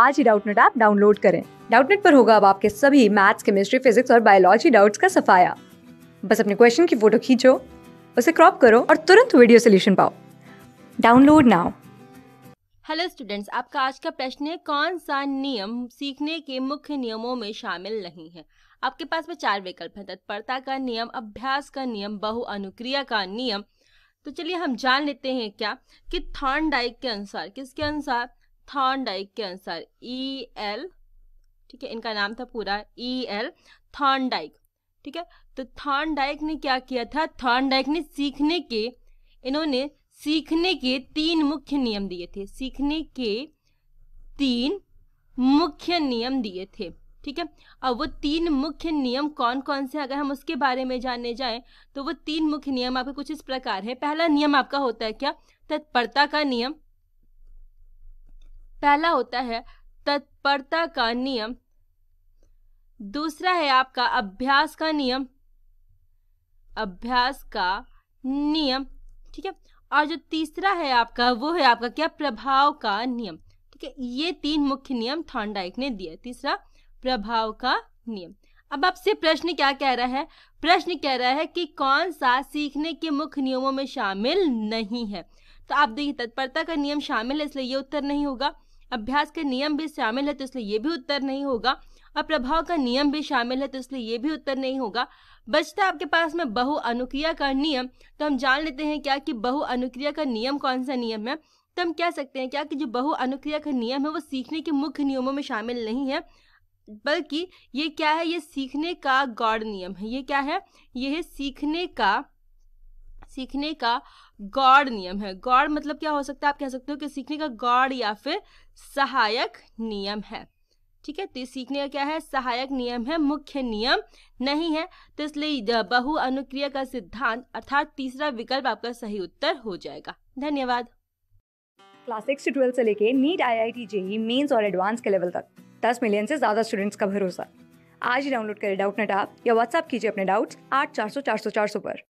आज ही Doubtnut app download करें डाउटनेट पर होगा अब आपके सभी मैथ्स केमिस्ट्री फिजिक्स और बायोलॉजी डाउट्स का सफाया बस अपने क्वेश्चन की फोटो खींचो उसे क्रॉप करो और तुरंत वीडियो सोल्यूशन पाओ डाउनलोड नाउ हेलो स्टूडेंट्स आपका आज का प्रश्न है कौन सा नियम सीखने के मुख्य नियमों में शामिल नहीं है आपके पास में चार विकल्प हैं तत्परता का नियम अभ्यास का नियम बहु अनुक्रिया का नियम तो चलिए हम जान लेते हैं क्या कि डाइक के अनुसार किसके अनुसार थॉर्नडाइक के अनुसार ई एल ठीक है इनका नाम था पूरा ई e एल थॉर्नडाइक ठीक है तो थॉर्नडाइक ने क्या किया था थॉर्नडाइक ने सीखने के इन्होंने सीखने के तीन मुख्य नियम दिए थे सीखने के तीन मुख्य नियम दिए थे ठीक है अब वो तीन मुख्य नियम कौन कौन से अगर हम उसके बारे में जानने जाएं तो वो तीन मुख्य नियम आपके कुछ इस प्रकार है पहला नियम आपका होता है क्या तत्परता का नियम पहला होता है तत्परता का नियम दूसरा है आपका अभ्यास का नियम अभ्यास का नियम ठीक है और जो तीसरा है आपका वो है आपका क्या प्रभाव का नियम ठीक है ये तीन मुख्य नियम थॉन्डाइक ने दिए तीसरा प्रभाव का नियम अब आपसे प्रश्न क्या कह रहा है प्रश्न कह रहा है कि कौन सा सीखने के मुख्य नियमों में शामिल नहीं है तो आप देखिए तत्परता का नियम शामिल है इसलिए ये उत्तर नहीं होगा अभ्यास का नियम भी शामिल है तो इसलिए ये भी उत्तर नहीं होगा और प्रभाव का नियम भी शामिल है तो इसलिए ये भी उत्तर नहीं होगा बचता आपके पास में बहु अनुक्रिया का नियम तो हम जान लेते हैं क्या कि बहु अनुक्रिया का नियम कौन सा नियम है तो हम कह सकते हैं क्या कि जो बहु अनुक्रिया का नियम है वो सीखने के मुख्य नियमों में शामिल नहीं है बल्कि ये क्या है ये सीखने का गौड़ नियम है ये क्या है यह सीखने का सीखने का गौड़ नियम है गौड़ मतलब क्या हो सकता है आप कह सकते हो कि सीखने का गौड़ या फिर सहायक नियम है ठीक है तो सीखने का क्या है सहायक नियम है मुख्य नियम नहीं है तो इसलिए बहु अनुक्रिया का सिद्धांत अर्थात तीसरा विकल्प आपका सही उत्तर हो जाएगा धन्यवाद क्लास सिक्स से ट्वेल्थ से लेके NEET I I T JEE mains और एडवांस के लेवल तक दस मिलियन से ज्यादा स्टूडेंट्स का भरोसा आज ही डाउनलोड करें डाउट नेट आप या व्हाट्सअप कीजिए अपने डाउट्स आठ चार सौ चार सौ चार सौ पर